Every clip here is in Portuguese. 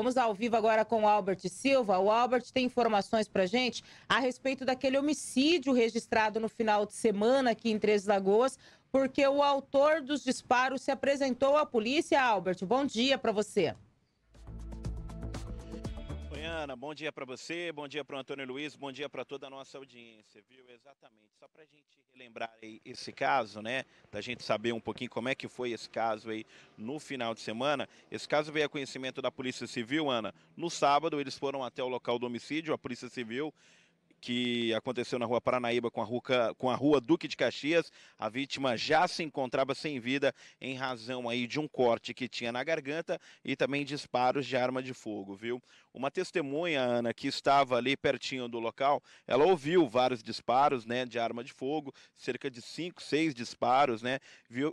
Vamos ao vivo agora com o Albert Silva. O Albert tem informações para gente a respeito daquele homicídio registrado no final de semana aqui em Três Lagoas, porque o autor dos disparos se apresentou à polícia. Albert, bom dia para você. Ana, bom dia para você, bom dia para o Antônio Luiz, bom dia para toda a nossa audiência, viu? Exatamente. Só para a gente relembrar aí esse caso, né? Da gente saber um pouquinho como é que foi esse caso aí no final de semana. Esse caso veio a conhecimento da Polícia Civil, Ana. No sábado, eles foram até o local do homicídio, a Polícia Civil que aconteceu na Rua Paranaíba com a, com a Rua Duque de Caxias. A vítima já se encontrava sem vida em razão aí de um corte que tinha na garganta e também disparos de arma de fogo, viu? Uma testemunha, Ana, que estava ali pertinho do local, ela ouviu vários disparos, né, de arma de fogo, cerca de cinco, seis disparos, né?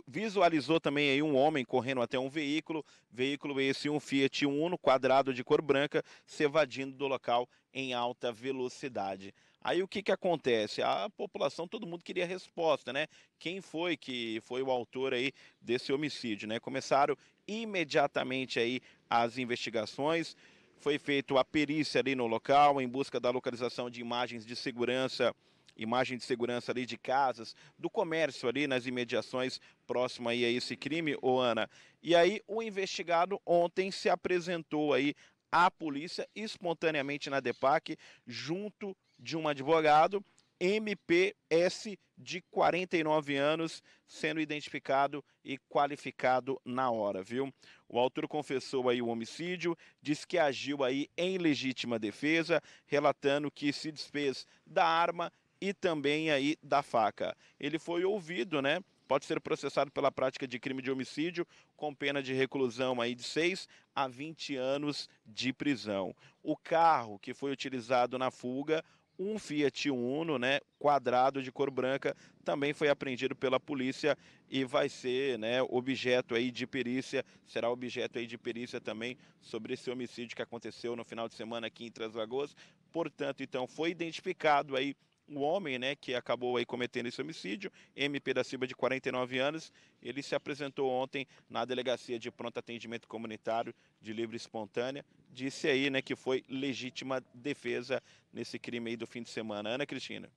visualizou também aí um homem correndo até um veículo, veículo esse um Fiat Uno quadrado de cor branca, se evadindo do local em alta velocidade. Aí o que, que acontece? A população, todo mundo queria resposta, né? Quem foi que foi o autor aí desse homicídio, né? Começaram imediatamente aí as investigações. Foi feita a perícia ali no local em busca da localização de imagens de segurança imagem de segurança ali de casas, do comércio ali nas imediações próximo aí a esse crime, ô Ana. E aí o investigado ontem se apresentou aí à polícia espontaneamente na DEPAC, junto de um advogado, MPS, de 49 anos, sendo identificado e qualificado na hora, viu? O autor confessou aí o homicídio, diz que agiu aí em legítima defesa, relatando que se desfez da arma e também aí da faca. Ele foi ouvido, né, pode ser processado pela prática de crime de homicídio com pena de reclusão aí de 6 a 20 anos de prisão. O carro que foi utilizado na fuga um Fiat Uno, né, quadrado de cor branca, também foi apreendido pela polícia e vai ser, né, objeto aí de perícia, será objeto aí de perícia também sobre esse homicídio que aconteceu no final de semana aqui em Três Lagoas. Portanto, então foi identificado aí o homem né, que acabou aí cometendo esse homicídio, MP da Silva, de 49 anos, ele se apresentou ontem na Delegacia de Pronto Atendimento Comunitário de Livre Espontânea, disse aí né, que foi legítima defesa nesse crime aí do fim de semana. Ana Cristina.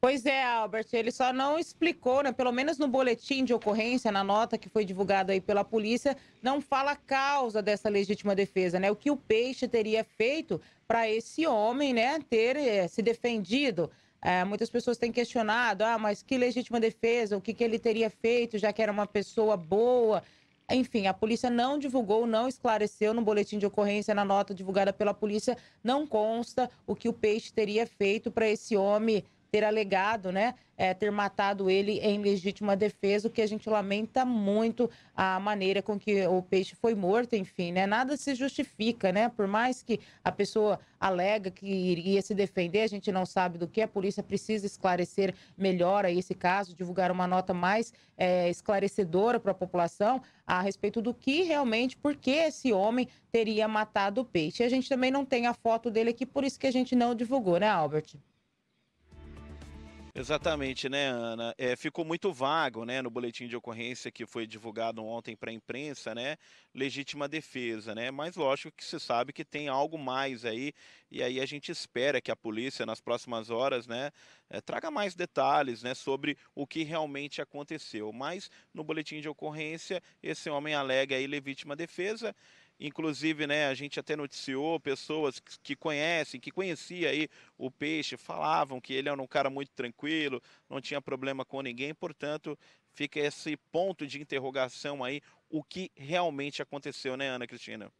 Pois é, Albert, ele só não explicou, né? pelo menos no boletim de ocorrência, na nota que foi divulgada aí pela polícia, não fala a causa dessa legítima defesa, né? O que o peixe teria feito para esse homem, né, ter eh, se defendido. É, muitas pessoas têm questionado, ah, mas que legítima defesa, o que, que ele teria feito, já que era uma pessoa boa. Enfim, a polícia não divulgou, não esclareceu no boletim de ocorrência, na nota divulgada pela polícia, não consta o que o Peixe teria feito para esse homem ter alegado, né, é, ter matado ele em legítima defesa, o que a gente lamenta muito a maneira com que o peixe foi morto, enfim, né, nada se justifica, né, por mais que a pessoa alega que iria se defender, a gente não sabe do que, a polícia precisa esclarecer melhor aí esse caso, divulgar uma nota mais é, esclarecedora para a população a respeito do que realmente, por que esse homem teria matado o peixe. A gente também não tem a foto dele aqui, por isso que a gente não divulgou, né, Albert? Exatamente, né, Ana? É, ficou muito vago, né, no boletim de ocorrência que foi divulgado ontem para a imprensa, né? Legítima defesa, né? Mas lógico que se sabe que tem algo mais aí, e aí a gente espera que a polícia, nas próximas horas, né, é, traga mais detalhes, né, sobre o que realmente aconteceu. Mas no boletim de ocorrência, esse homem alega aí legítima defesa. Inclusive, né, a gente até noticiou pessoas que conhecem, que conhecia aí o peixe, falavam que ele era um cara muito tranquilo, não tinha problema com ninguém, portanto, fica esse ponto de interrogação aí, o que realmente aconteceu, né, Ana Cristina?